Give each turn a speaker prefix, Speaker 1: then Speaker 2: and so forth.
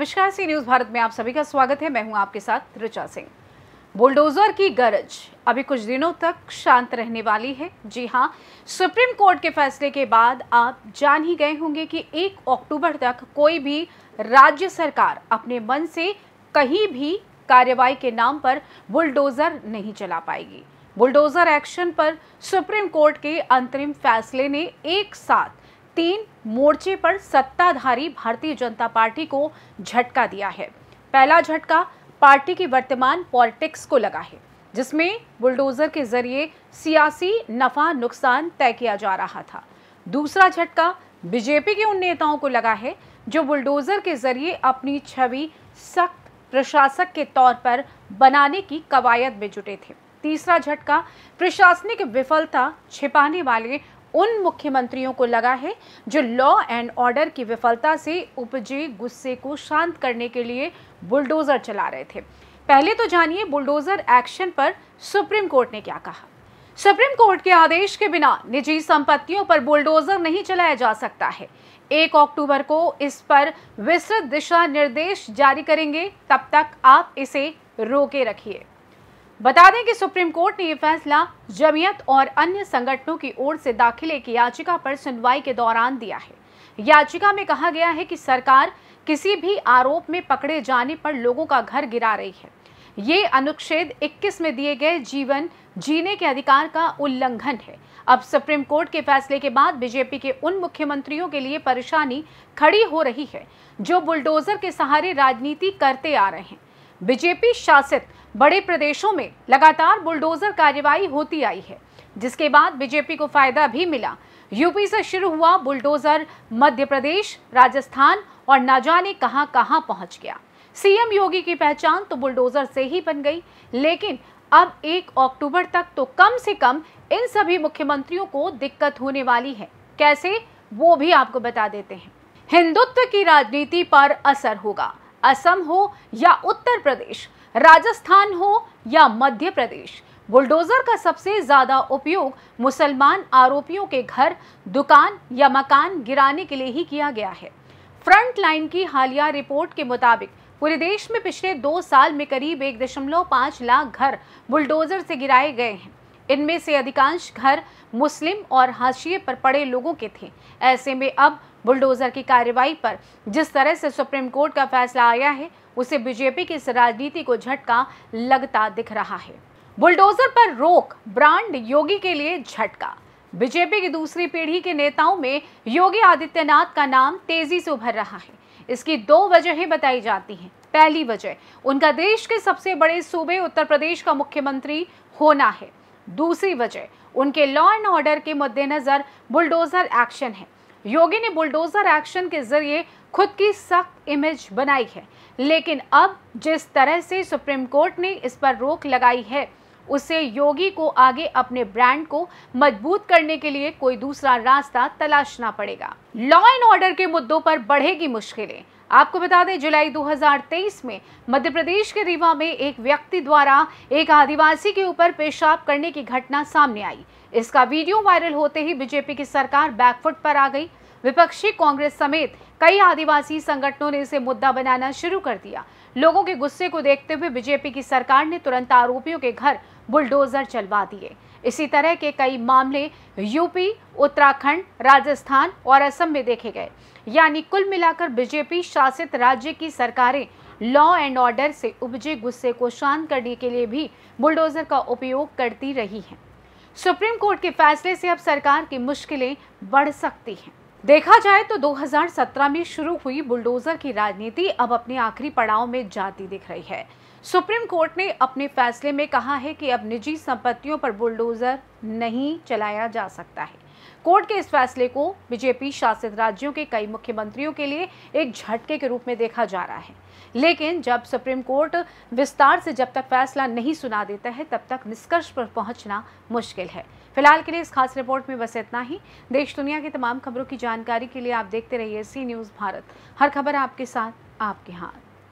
Speaker 1: नमस्कार सी न्यूज भारत में आप सभी का स्वागत है मैं हूं आपके साथ ऋचा सिंह बुलडोजर की गरज अभी कुछ दिनों तक शांत रहने वाली है जी हां सुप्रीम कोर्ट के फैसले के बाद आप जान ही गए होंगे कि एक अक्टूबर तक कोई भी राज्य सरकार अपने मन से कहीं भी कार्यवाही के नाम पर बुलडोजर नहीं चला पाएगी बुलडोजर एक्शन पर सुप्रीम कोर्ट के अंतरिम फैसले ने एक साथ तीन मोर्चे पर सत्ताधारी भारतीय जनता पार्टी को झटका दिया है पहला झटका पार्टी की वर्तमान पॉलिटिक्स को लगा है जिसमें बुलडोजर के जरिए सियासी नफा नुकसान तय किया जा रहा था दूसरा झटका बीजेपी के उन नेताओं को लगा है जो बुलडोजर के जरिए अपनी छवि सख्त प्रशासक के तौर पर बनाने की कवायद में जुटे थे तीसरा झटका प्रशासनिक विफलता छिपाने वाले उन मुख्यमंत्रियों को लगा है जो लॉ एंड ऑर्डर की विफलता से उपजे गुस्से को शांत करने के लिए बुलडोज़र चला रहे थे पहले तो जानिए बुलडोज़र एक्शन पर सुप्रीम कोर्ट ने क्या कहा सुप्रीम कोर्ट के आदेश के बिना निजी संपत्तियों पर बुलडोजर नहीं चलाया जा सकता है एक अक्टूबर को इस पर विस्तृत दिशा निर्देश जारी करेंगे तब तक आप इसे रोके रखिए बता दें कि सुप्रीम कोर्ट ने यह फैसला जमीयत और अन्य संगठनों की ओर से दाखिल एक याचिका पर सुनवाई के दौरान दिया है याचिका में कहा गया है कि सरकार किसी भी आरोप में पकड़े जाने पर लोगों का घर गिरा रही है ये अनुच्छेद 21 में दिए गए जीवन जीने के अधिकार का उल्लंघन है अब सुप्रीम कोर्ट के फैसले के बाद बीजेपी के उन मुख्यमंत्रियों के लिए परेशानी खड़ी हो रही है जो बुलडोजर के सहारे राजनीति करते आ रहे हैं बीजेपी शासित बड़े प्रदेशों में लगातार बुलडोजर कार्यवाही होती आई है जिसके बाद बीजेपी को फायदा भी मिला यूपी से शुरू हुआ बुलडोजर मध्य प्रदेश राजस्थान और ना जाने कहां कहां पहुंच गया सीएम योगी की पहचान तो बुलडोजर से ही बन गई लेकिन अब एक अक्टूबर तक तो कम से कम इन सभी मुख्यमंत्रियों को दिक्कत होने वाली है कैसे वो भी आपको बता देते हैं हिंदुत्व की राजनीति पर असर होगा असम हो या उत्तर प्रदेश राजस्थान हो या मध्य प्रदेश बुलडोजर का सबसे ज्यादा उपयोग मुसलमान आरोपियों के घर दुकान या मकान गिराने के लिए ही किया गया है फ्रंट लाइन की हालिया रिपोर्ट के मुताबिक पूरे देश में पिछले दो साल में करीब एक दशमलव पाँच लाख घर बुलडोजर से गिराए गए हैं इनमें से अधिकांश घर मुस्लिम और हाशिए पर पड़े लोगों के थे ऐसे में अब बुलडोजर की कार्रवाई पर जिस तरह से सुप्रीम कोर्ट का फैसला आया है उसे बीजेपी की इस राजनीति को झटका लगता दिख रहा है बुलडोजर पर रोक ब्रांड योगी के लिए झटका बीजेपी की दूसरी पीढ़ी के नेताओं में योगी आदित्यनाथ का नाम तेजी से उभर रहा है इसकी दो वजहें बताई जाती हैं पहली वजह उनका देश के सबसे बड़े सूबे उत्तर प्रदेश का मुख्यमंत्री होना है दूसरी वजह उनके लॉ एंड ऑर्डर के मद्देनज़र बुलडोज़र एक्शन है योगी ने बुलडोज़र एक्शन के ज़रिए खुद की सख्त इमेज बनाई है लेकिन अब जिस तरह से सुप्रीम कोर्ट ने इस पर रोक लगाई है उससे योगी को आगे अपने ब्रांड को मजबूत करने के लिए कोई दूसरा रास्ता तलाशना पड़ेगा लॉ एंड ऑर्डर के मुद्दों पर बढ़ेगी मुश्किलें आपको बता दें जुलाई 2023 में मध्य प्रदेश के रीवा में एक व्यक्ति द्वारा एक आदिवासी के ऊपर पेशाब करने की घटना सामने आई इसका वीडियो वायरल होते ही बीजेपी की सरकार बैकफुट पर आ गई विपक्षी कांग्रेस समेत कई आदिवासी संगठनों ने इसे मुद्दा बनाना शुरू कर दिया लोगों के गुस्से को देखते हुए बीजेपी की सरकार ने तुरंत आरोपियों के घर बुलडोज़र चलवा दिए इसी तरह के कई मामले यूपी उत्तराखंड राजस्थान और असम में देखे गए यानी कुल मिलाकर बीजेपी शासित राज्य की सरकारें लॉ एंड ऑर्डर से उपजे गुस्से को शांत करने के लिए भी बुलडोज़र का उपयोग करती रही हैं सुप्रीम कोर्ट के फैसले से अब सरकार की मुश्किलें बढ़ सकती हैं देखा जाए तो 2017 में शुरू हुई बुलडोज़र की राजनीति अब अपने आखिरी पड़ाव में जाती दिख रही है सुप्रीम कोर्ट ने अपने फैसले में कहा है कि अब निजी संपत्तियों पर बुलडोजर नहीं चलाया जा सकता है कोर्ट के इस फैसले को बीजेपी शासित राज्यों के कई मुख्यमंत्रियों के लिए एक झटके के रूप में देखा जा रहा है लेकिन जब सुप्रीम कोर्ट विस्तार से जब तक फैसला नहीं सुना देता है तब तक निष्कर्ष पर पहुंचना मुश्किल है फिलहाल के लिए इस खास रिपोर्ट में बस इतना ही देश दुनिया की तमाम खबरों की जानकारी के लिए आप देखते रहिए सी न्यूज़ भारत हर खबर आपके साथ आपके हाथ